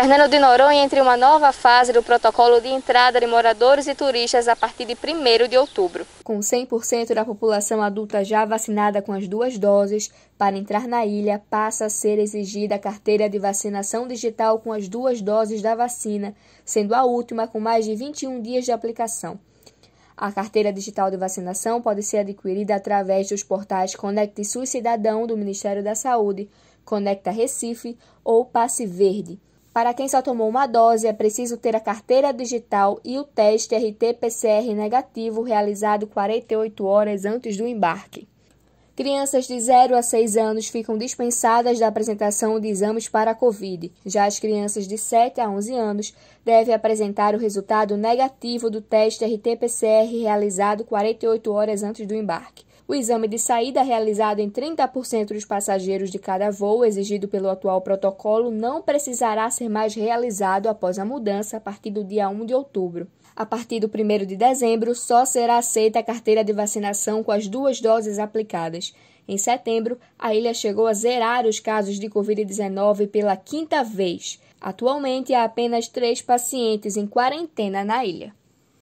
Fernando de Noronha entre uma nova fase do protocolo de entrada de moradores e turistas a partir de 1 de outubro. Com 100% da população adulta já vacinada com as duas doses, para entrar na ilha passa a ser exigida a carteira de vacinação digital com as duas doses da vacina, sendo a última com mais de 21 dias de aplicação. A carteira digital de vacinação pode ser adquirida através dos portais Conecte SUS Cidadão do Ministério da Saúde, Conecta Recife ou Passe Verde. Para quem só tomou uma dose, é preciso ter a carteira digital e o teste RT-PCR negativo realizado 48 horas antes do embarque. Crianças de 0 a 6 anos ficam dispensadas da apresentação de exames para a Covid. Já as crianças de 7 a 11 anos devem apresentar o resultado negativo do teste RT-PCR realizado 48 horas antes do embarque. O exame de saída realizado em 30% dos passageiros de cada voo, exigido pelo atual protocolo, não precisará ser mais realizado após a mudança a partir do dia 1 de outubro. A partir do 1 de dezembro, só será aceita a carteira de vacinação com as duas doses aplicadas. Em setembro, a ilha chegou a zerar os casos de Covid-19 pela quinta vez. Atualmente, há apenas três pacientes em quarentena na ilha.